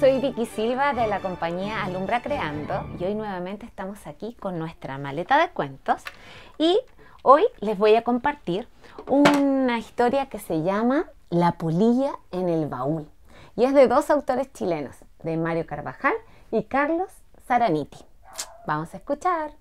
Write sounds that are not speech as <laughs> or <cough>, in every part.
Soy Vicky Silva de la compañía Alumbra Creando y hoy nuevamente estamos aquí con nuestra maleta de cuentos y hoy les voy a compartir una historia que se llama La polilla en el baúl y es de dos autores chilenos, de Mario Carvajal y Carlos Saraniti. Vamos a escuchar.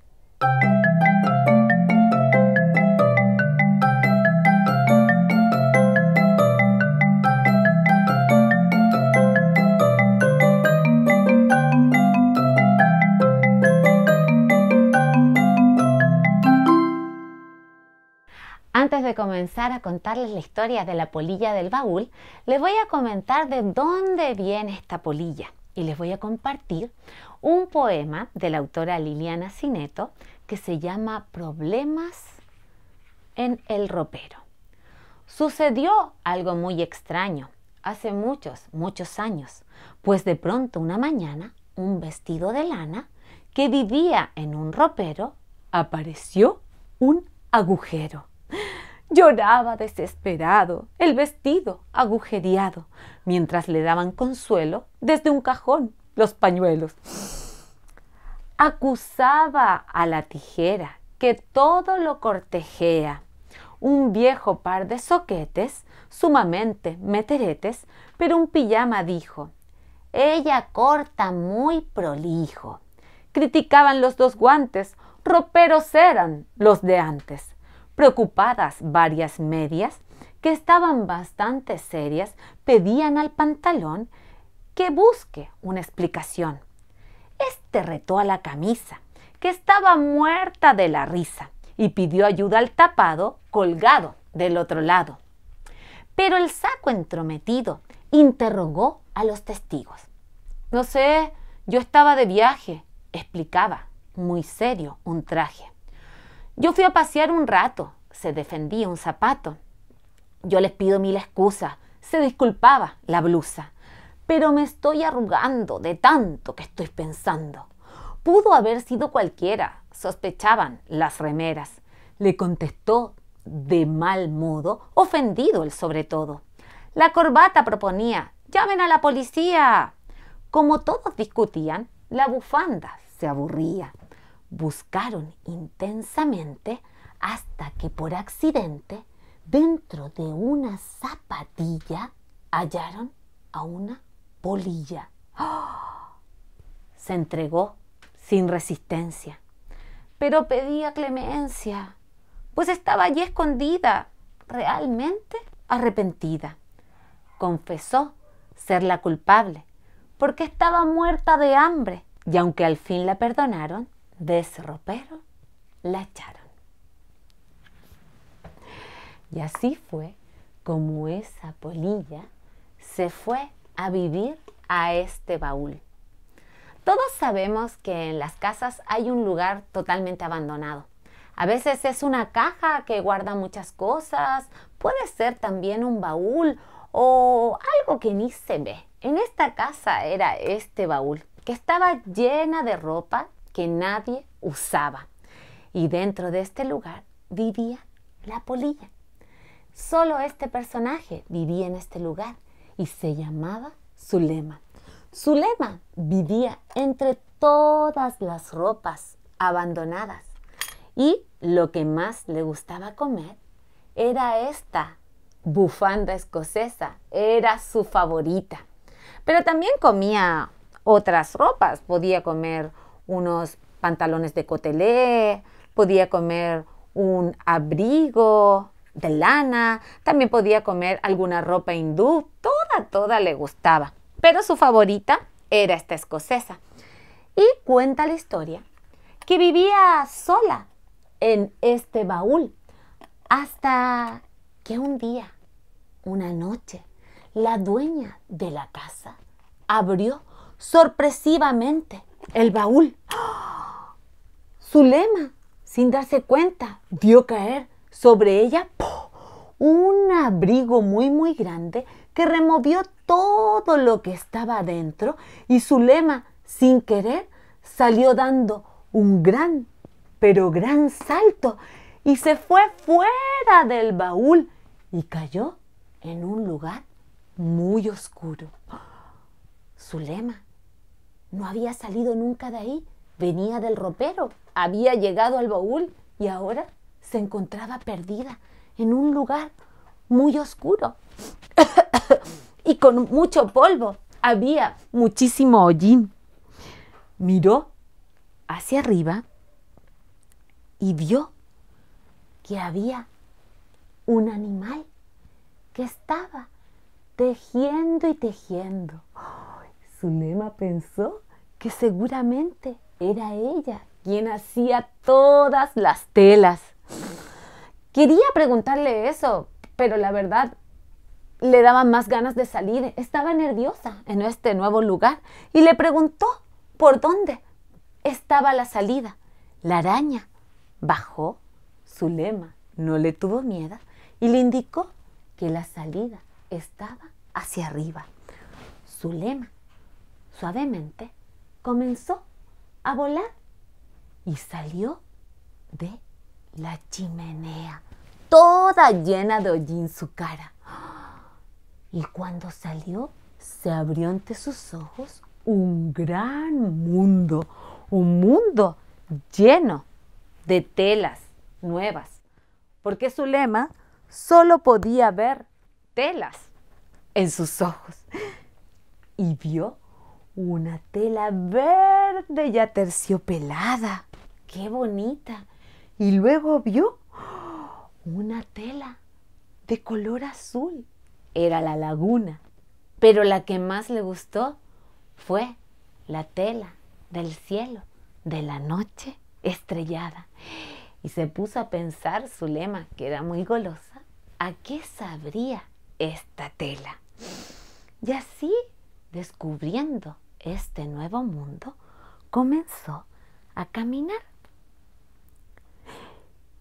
de comenzar a contarles la historia de la polilla del baúl, les voy a comentar de dónde viene esta polilla y les voy a compartir un poema de la autora Liliana Cineto que se llama Problemas en el ropero. Sucedió algo muy extraño hace muchos, muchos años, pues de pronto una mañana un vestido de lana que vivía en un ropero apareció un agujero. Lloraba desesperado, el vestido agujereado, mientras le daban consuelo desde un cajón los pañuelos. Acusaba a la tijera que todo lo cortejea. Un viejo par de soquetes, sumamente meteretes, pero un pijama dijo, ella corta muy prolijo. Criticaban los dos guantes, roperos eran los de antes. Preocupadas varias medias, que estaban bastante serias, pedían al pantalón que busque una explicación. Este retó a la camisa, que estaba muerta de la risa, y pidió ayuda al tapado colgado del otro lado. Pero el saco entrometido interrogó a los testigos. No sé, yo estaba de viaje, explicaba, muy serio, un traje. Yo fui a pasear un rato, se defendía un zapato. Yo les pido mil excusas, se disculpaba la blusa. Pero me estoy arrugando de tanto que estoy pensando. Pudo haber sido cualquiera, sospechaban las remeras. Le contestó de mal modo, ofendido el sobre todo. La corbata proponía, llamen a la policía. Como todos discutían, la bufanda se aburría buscaron intensamente hasta que por accidente dentro de una zapatilla hallaron a una polilla. Se entregó sin resistencia, pero pedía clemencia, pues estaba allí escondida, realmente arrepentida. Confesó ser la culpable, porque estaba muerta de hambre, y aunque al fin la perdonaron, de ese ropero, la echaron. Y así fue como esa polilla se fue a vivir a este baúl. Todos sabemos que en las casas hay un lugar totalmente abandonado. A veces es una caja que guarda muchas cosas, puede ser también un baúl o algo que ni se ve. En esta casa era este baúl, que estaba llena de ropa que nadie usaba. Y dentro de este lugar vivía la polilla. Solo este personaje vivía en este lugar y se llamaba Zulema. Zulema vivía entre todas las ropas abandonadas y lo que más le gustaba comer era esta bufanda escocesa, era su favorita. Pero también comía otras ropas, podía comer unos pantalones de cotelé, podía comer un abrigo de lana, también podía comer alguna ropa hindú, toda, toda le gustaba. Pero su favorita era esta escocesa. Y cuenta la historia que vivía sola en este baúl hasta que un día, una noche, la dueña de la casa abrió sorpresivamente el baúl. Zulema, sin darse cuenta, vio caer sobre ella un abrigo muy, muy grande que removió todo lo que estaba adentro y Zulema, sin querer, salió dando un gran, pero gran salto y se fue fuera del baúl y cayó en un lugar muy oscuro. Zulema no había salido nunca de ahí, venía del ropero, había llegado al baúl y ahora se encontraba perdida en un lugar muy oscuro <coughs> y con mucho polvo. Había muchísimo hollín. Miró hacia arriba y vio que había un animal que estaba tejiendo y tejiendo. Zulema <gasps> pensó que seguramente era ella quien hacía todas las telas. Quería preguntarle eso, pero la verdad le daba más ganas de salir. Estaba nerviosa en este nuevo lugar y le preguntó por dónde estaba la salida. La araña bajó su lema, no le tuvo miedo y le indicó que la salida estaba hacia arriba. Su lema, suavemente, comenzó a volar y salió de la chimenea, toda llena de hollín su cara. Y cuando salió, se abrió ante sus ojos un gran mundo, un mundo lleno de telas nuevas, porque su lema solo podía ver telas en sus ojos. Y vio una tela verde ya terciopelada. ¡Qué bonita! Y luego vio una tela de color azul. Era la laguna. Pero la que más le gustó fue la tela del cielo, de la noche estrellada. Y se puso a pensar su lema, que era muy golosa, ¿a qué sabría esta tela? Y así, descubriendo este nuevo mundo, comenzó a caminar.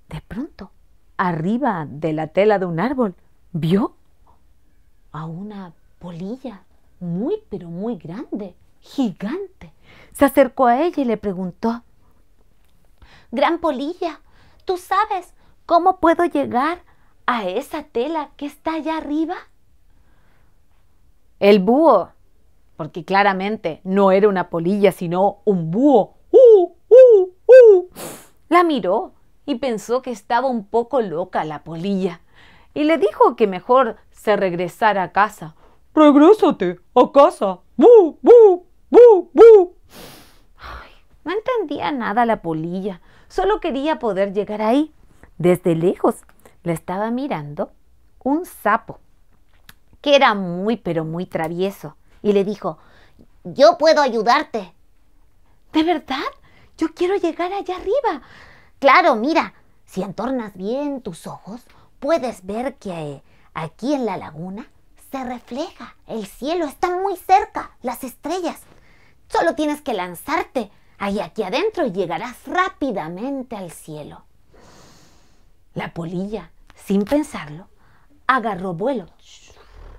De pronto, arriba de la tela de un árbol, vio a una polilla muy, pero muy grande, gigante. Se acercó a ella y le preguntó, Gran polilla, ¿tú sabes cómo puedo llegar a esa tela que está allá arriba? El búho, porque claramente no era una polilla, sino un búho. ¡Uh, uh, uh! La miró y pensó que estaba un poco loca la polilla, y le dijo que mejor se regresara a casa. Regrésate a casa. ¡Bú, bú, bú, bú! no entendía nada la polilla, solo quería poder llegar ahí. Desde lejos la estaba mirando un sapo, que era muy pero muy travieso y le dijo, yo puedo ayudarte. ¿De verdad? Yo quiero llegar allá arriba. Claro, mira, si entornas bien tus ojos, puedes ver que eh, aquí en la laguna se refleja el cielo, están muy cerca las estrellas. Solo tienes que lanzarte ahí aquí adentro y llegarás rápidamente al cielo. La polilla, sin pensarlo, agarró vuelo,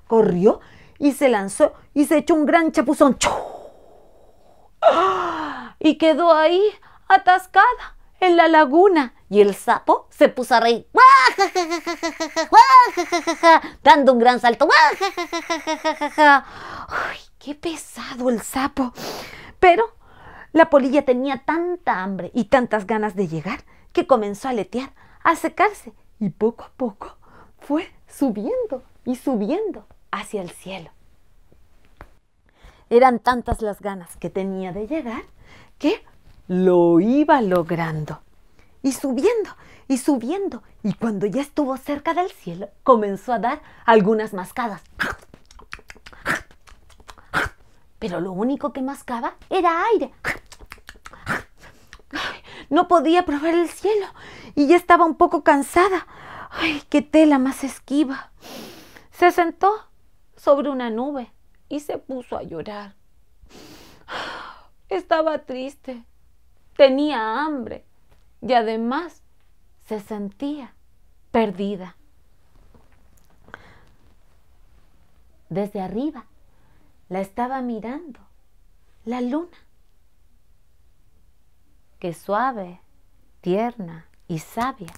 corrió y se lanzó y se echó un gran chapuzón. Y quedó ahí atascada en la laguna. Y el sapo se puso a reír, <laughs> dando un gran salto. qué pesado el sapo! Pero la polilla tenía tanta hambre y tantas ganas de llegar que comenzó a letear, a secarse y poco a poco fue subiendo y subiendo hacia el cielo. Eran tantas las ganas que tenía de llegar que lo iba logrando. Y subiendo, y subiendo. Y cuando ya estuvo cerca del cielo, comenzó a dar algunas mascadas. Pero lo único que mascaba era aire. No podía probar el cielo y ya estaba un poco cansada. ¡Ay, qué tela más esquiva! Se sentó sobre una nube y se puso a llorar. Estaba triste, tenía hambre y además se sentía perdida. Desde arriba la estaba mirando la luna, que suave, tierna y sabia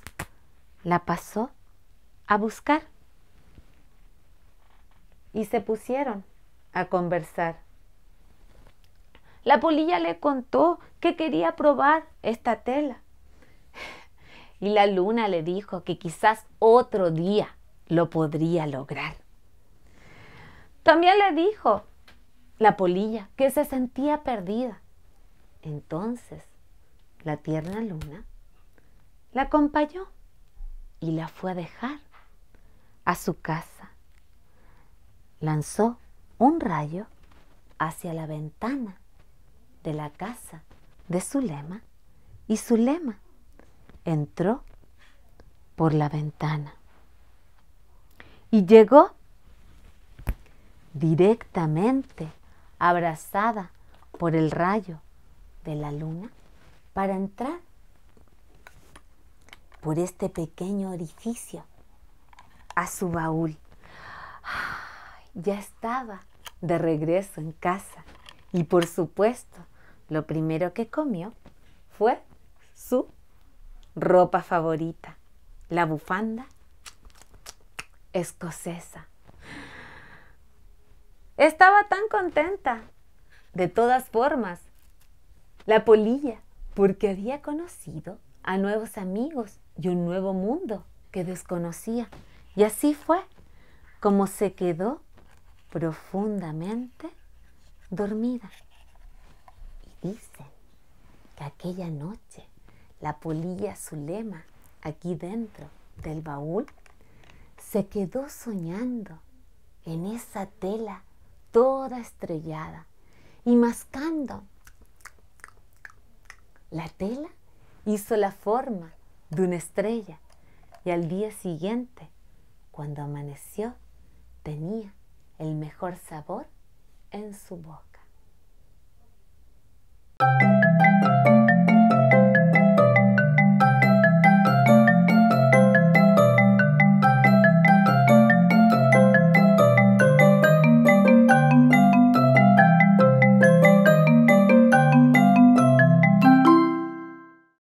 la pasó a buscar y se pusieron a conversar. La polilla le contó que quería probar esta tela. <laughs> Y la luna le dijo que quizás otro día lo podría lograr. También le dijo la polilla que se sentía perdida. Entonces, la tierna luna la acompañó y la fue a dejar a su casa lanzó un rayo hacia la ventana de la casa de Zulema y Zulema entró por la ventana y llegó directamente abrazada por el rayo de la luna para entrar por este pequeño orificio a su baúl ya estaba de regreso en casa y por supuesto lo primero que comió fue su ropa favorita, la bufanda escocesa. Estaba tan contenta, de todas formas, la polilla, porque había conocido a nuevos amigos y un nuevo mundo que desconocía. Y así fue como se quedó profundamente dormida. Y dicen que aquella noche la polilla Zulema, aquí dentro del baúl, se quedó soñando en esa tela toda estrellada y mascando. La tela hizo la forma de una estrella y al día siguiente, cuando amaneció, tenía el mejor sabor en su boca.